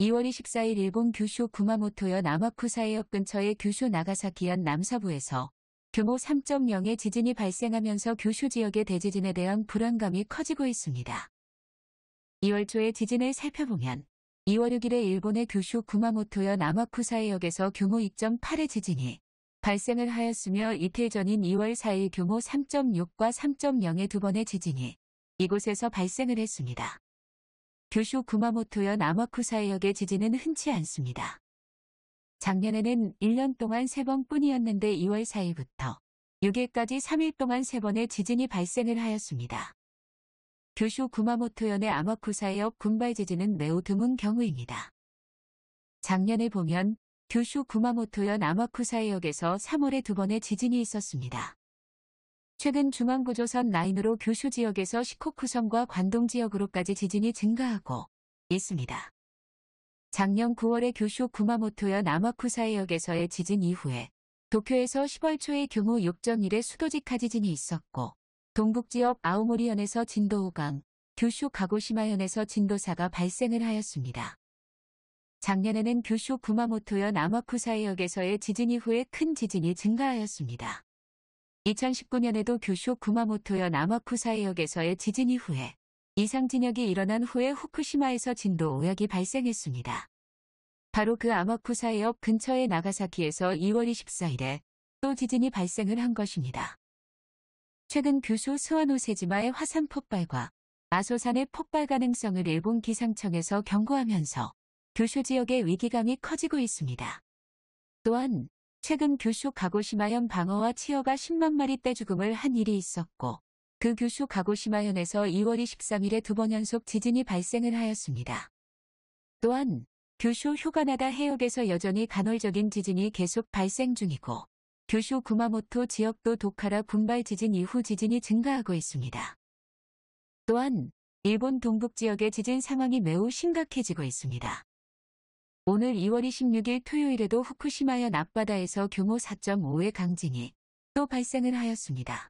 2월 24일 일본 규슈 구마모토현 남마쿠사해협 근처의 규슈 나가사키현 남서부에서 규모 3.0의 지진이 발생하면서 규슈 지역의 대지진에 대한 불안감이 커지고 있습니다. 2월 초에 지진을 살펴보면 2월 6일에 일본의 규슈 구마모토현 남마쿠사해역에서 규모 2.8의 지진이 발생을 하였으며 이틀 전인 2월 4일 규모 3.6과 3.0의 두 번의 지진이 이곳에서 발생을 했습니다. 규슈 구마모토현 아마쿠사해역의 지진은 흔치 않습니다. 작년에는 1년 동안 3번뿐이었는데 2월 4일부터 6일까지 3일 동안 3번의 지진이 발생을 하였습니다. 규슈 구마모토현의 아마쿠사해역 군발 지진은 매우 드문 경우입니다. 작년에 보면 규슈 구마모토현 아마쿠사해역에서 3월에 두 번의 지진이 있었습니다. 최근 중앙부조선 라인으로 교슈 지역에서 시코쿠성과 관동 지역으로까지 지진이 증가하고 있습니다. 작년 9월에 교슈 구마모토현 아마쿠사해역에서의 지진 이후에 도쿄에서 10월 초에 규모 6.1의 수도직하 지진이 있었고 동북지역 아오모리현에서 진도 5강, 교슈 가고시마현에서 진도 4가 발생을 하였습니다. 작년에는 교슈 구마모토현 아마쿠사해역에서의 지진 이후에 큰 지진이 증가하였습니다. 2019년에도 규슈 구마모토현 아마쿠사해역에서의 지진 이후에 이상진역이 일어난 후에 후쿠시마에서 진도 5역이 발생했습니다. 바로 그 아마쿠사해역 근처의 나가사키에서 2월 24일에 또 지진이 발생을 한 것입니다. 최근 규슈 스와노세지마의 화산 폭발과 아소산의 폭발 가능성을 일본 기상청에서 경고하면서 규슈 지역의 위기감이 커지고 있습니다. 또한 최근 규슈 가고시마현 방어와 치어가 10만 마리 떼죽음을 한 일이 있었고 그 규슈 가고시마현에서 2월 23일에 두 번 연속 지진이 발생을 하였습니다. 또한 규슈 휴가나다 해역에서 여전히 간헐적인 지진이 계속 발생 중이고 규슈 구마모토 지역도 도카라 분발 지진 이후 지진이 증가하고 있습니다. 또한 일본 동북 지역의 지진 상황이 매우 심각해지고 있습니다. 오늘 2월 26일 토요일에도 후쿠시마현 앞바다에서 규모 4.5의 강진이 또 발생을 하였습니다.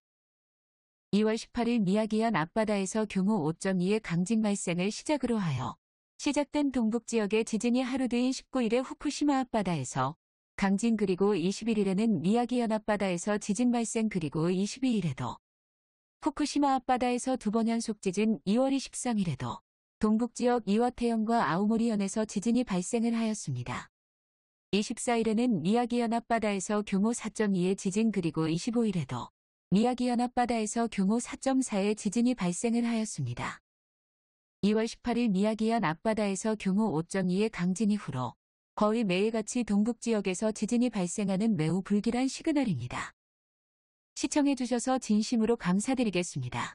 2월 18일 미야기현 앞바다에서 규모 5.2의 강진 발생을 시작으로 하여 시작된 동북 지역의 지진이 하루 뒤인 19일에 후쿠시마 앞바다에서 강진 그리고 21일에는 미야기현 앞바다에서 지진 발생 그리고 22일에도 후쿠시마 앞바다에서 두 번 연속 지진 2월 23일에도 동북지역 이와태현과 아우모리현에서 지진이 발생을 하였습니다. 24일에는 미야기현 앞바다에서 규모 4.2의 지진 그리고 25일에도 미야기현 앞바다에서 규모 4.4의 지진이 발생을 하였습니다. 2월 18일 미야기현 앞바다에서 규모 5.2의 강진 이후로 거의 매일같이 동북지역에서 지진이 발생하는 매우 불길한 시그널입니다. 시청해주셔서 진심으로 감사드리겠습니다.